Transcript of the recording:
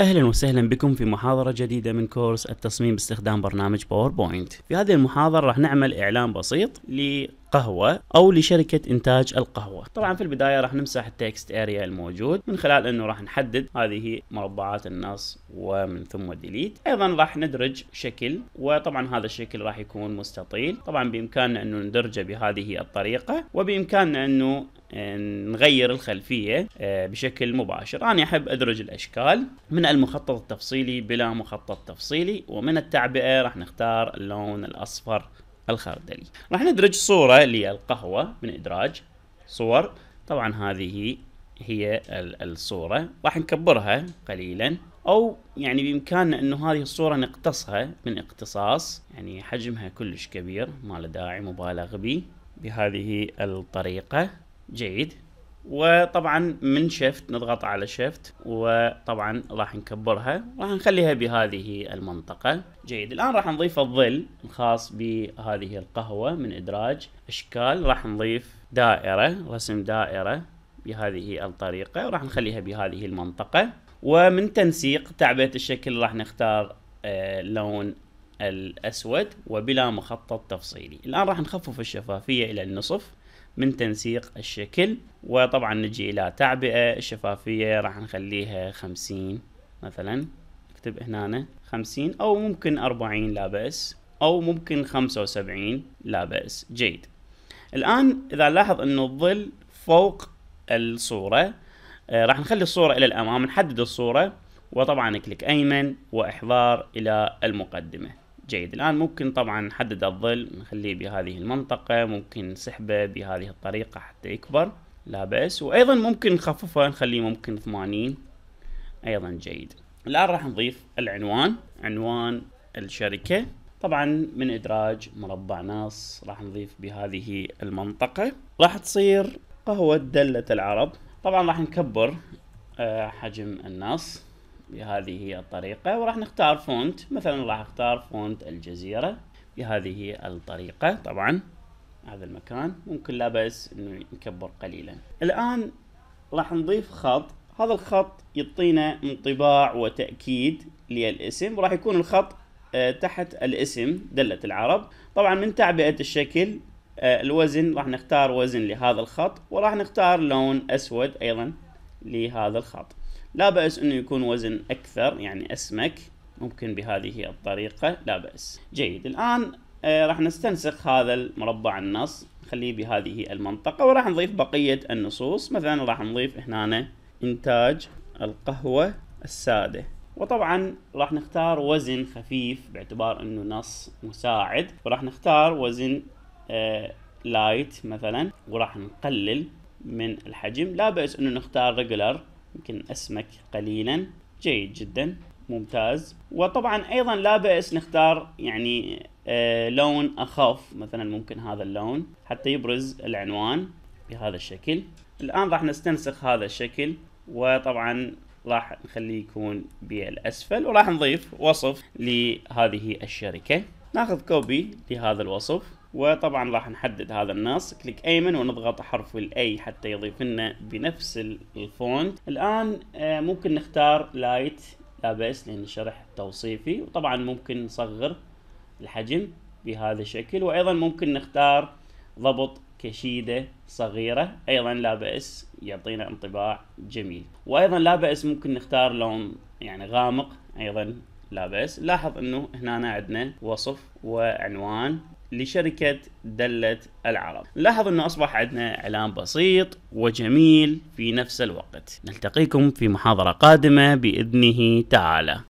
اهلا وسهلا بكم في محاضرة جديدة من كورس التصميم باستخدام برنامج باوربوينت في هذه المحاضرة راح نعمل اعلان بسيط ل القهوة أو لشركة إنتاج القهوة طبعا في البداية راح نمسح التكست اريا الموجود من خلال أنه راح نحدد هذه مربعات النص ومن ثم ديليت أيضا راح ندرج شكل وطبعا هذا الشكل راح يكون مستطيل طبعا بإمكاننا أنه ندرجه بهذه الطريقة وبإمكاننا أنه نغير الخلفية آه، بشكل مباشر أنا أحب أدرج الأشكال من المخطط التفصيلي بلا مخطط تفصيلي ومن التعبئة راح نختار اللون الأصفر الخردلي راح ندرج صورة للقهوة من إدراج صور طبعا هذه هي الصورة راح نكبرها قليلا أو يعني بإمكاننا أنه هذه الصورة نقتصها من اقتصاص يعني حجمها كلش كبير ما له داعي مبالغ به بهذه الطريقة جيد وطبعا من شيفت نضغط على شيفت وطبعا راح نكبرها راح نخليها بهذه المنطقة جيد الآن راح نضيف الظل الخاص بهذه القهوة من إدراج أشكال راح نضيف دائرة رسم دائرة بهذه الطريقة وراح نخليها بهذه المنطقة ومن تنسيق تعبئة الشكل راح نختار آه، لون الأسود وبلا مخطط تفصيلي الآن راح نخفف الشفافية إلى النصف من تنسيق الشكل وطبعا نجي الى تعبئة الشفافية راح نخليها 50 مثلا اكتب هنا 50 او ممكن 40 لا بأس او ممكن 75 لا بأس جيد الان اذا لاحظ انه الظل فوق الصورة آه، راح نخلي الصورة الى الامام نحدد الصورة وطبعا كليك ايمن واحضار الى المقدمه جيد الآن ممكن طبعا نحدد الظل نخليه بهذه المنطقة ممكن نسحبه بهذه الطريقة حتى يكبر لا بأس وأيضا ممكن نخففه نخليه ممكن ثمانين أيضا جيد الآن راح نضيف العنوان عنوان الشركة طبعا من إدراج مربع ناص راح نضيف بهذه المنطقة راح تصير قهوة دلة العرب طبعا راح نكبر آه، حجم النص بهذه هي الطريقة وراح نختار فونت مثلا راح اختار فونت الجزيرة بهذه الطريقة طبعا هذا المكان ممكن لا بس انه نكبر قليلا الآن راح نضيف خط هذا الخط يعطينا انطباع وتأكيد للاسم وراح يكون الخط آه، تحت الاسم دلة العرب طبعا من تعبئة الشكل آه، الوزن راح نختار وزن لهذا الخط وراح نختار لون أسود أيضا لهذا الخط لا بأس أنه يكون وزن أكثر يعني أسمك ممكن بهذه الطريقة لا بأس جيد الآن آه، راح نستنسخ هذا المربع النص نخليه بهذه المنطقة وراح نضيف بقية النصوص مثلا راح نضيف هنا إنتاج القهوة السادة وطبعا راح نختار وزن خفيف باعتبار انه نص مساعد وراح نختار وزن لايت آه، مثلا وراح نقلل من الحجم لا بأس أنه نختار ريجولر يمكن أسمك قليلا جيد جدا ممتاز وطبعا أيضا لا بأس نختار يعني آه لون أخف مثلا ممكن هذا اللون حتى يبرز العنوان بهذا الشكل الآن راح نستنسخ هذا الشكل وطبعا راح نخليه يكون بالأسفل وراح نضيف وصف لهذه الشركة ناخذ كوبي لهذا الوصف وطبعا راح نحدد هذا النص كليك ايمن ونضغط حرف الاي حتى يضيف لنا بنفس الفونت الان آه، ممكن نختار لايت لا بأس لان شرح توصيفي وطبعا ممكن نصغر الحجم بهذا الشكل وايضا ممكن نختار ضبط كشيدة صغيرة أيضا لا بأس يعطينا انطباع جميل وأيضا لا بأس ممكن نختار لون يعني غامق أيضا لا بس لاحظ انه هنا عندنا وصف وعنوان لشركة دلة العرب لاحظ انه اصبح عندنا اعلان بسيط وجميل في نفس الوقت نلتقيكم في محاضرة قادمة بإذنه تعالى